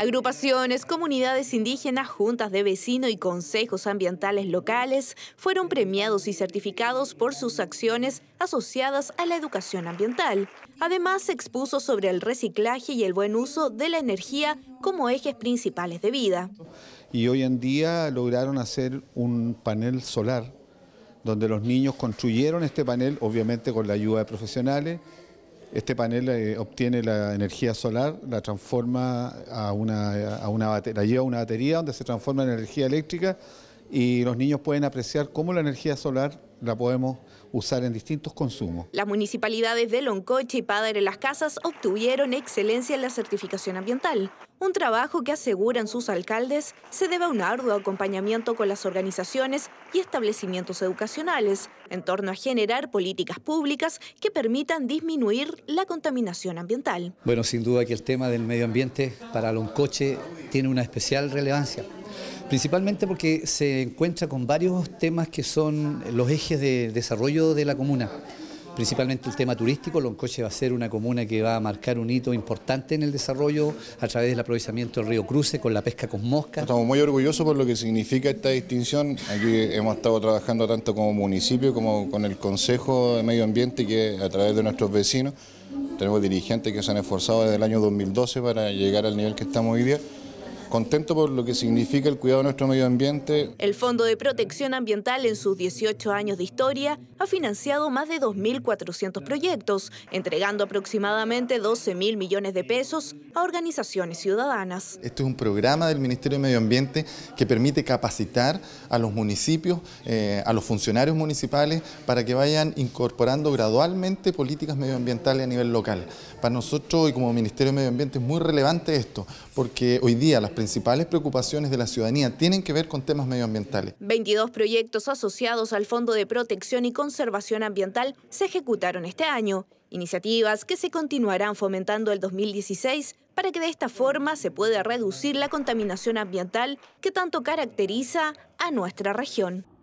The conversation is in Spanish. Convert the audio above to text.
Agrupaciones, comunidades indígenas, juntas de vecinos y consejos ambientales locales fueron premiados y certificados por sus acciones asociadas a la educación ambiental. Además, se expuso sobre el reciclaje y el buen uso de la energía como ejes principales de vida. Y hoy en día lograron hacer un panel solar donde los niños construyeron este panel, obviamente con la ayuda de profesionales, este panel eh, obtiene la energía solar, la transforma a una, a una la lleva a una batería donde se transforma en energía eléctrica y los niños pueden apreciar cómo la energía solar la podemos usar en distintos consumos. Las municipalidades de Loncoche y Padre Las Casas obtuvieron excelencia en la certificación ambiental, un trabajo que aseguran sus alcaldes se debe a un arduo acompañamiento con las organizaciones y establecimientos educacionales en torno a generar políticas públicas que permitan disminuir la contaminación ambiental. Bueno, sin duda que el tema del medio ambiente para Loncoche tiene una especial relevancia principalmente porque se encuentra con varios temas que son los ejes de desarrollo de la comuna principalmente el tema turístico. Loncoche va a ser una comuna que va a marcar un hito importante en el desarrollo a través del aprovechamiento del río Cruce con la pesca con mosca. Estamos muy orgullosos por lo que significa esta distinción. Aquí hemos estado trabajando tanto como municipio como con el Consejo de Medio Ambiente que a través de nuestros vecinos. Tenemos dirigentes que se han esforzado desde el año 2012 para llegar al nivel que estamos hoy día contento por lo que significa el cuidado de nuestro medio ambiente. El Fondo de Protección Ambiental en sus 18 años de historia ha financiado más de 2.400 proyectos, entregando aproximadamente 12.000 millones de pesos a organizaciones ciudadanas. Este es un programa del Ministerio de Medio Ambiente que permite capacitar a los municipios, eh, a los funcionarios municipales, para que vayan incorporando gradualmente políticas medioambientales a nivel local. Para nosotros y como Ministerio de Medio Ambiente es muy relevante esto, porque hoy día las principales preocupaciones de la ciudadanía tienen que ver con temas medioambientales. 22 proyectos asociados al Fondo de Protección y Conservación Ambiental se ejecutaron este año, iniciativas que se continuarán fomentando el 2016 para que de esta forma se pueda reducir la contaminación ambiental que tanto caracteriza a nuestra región.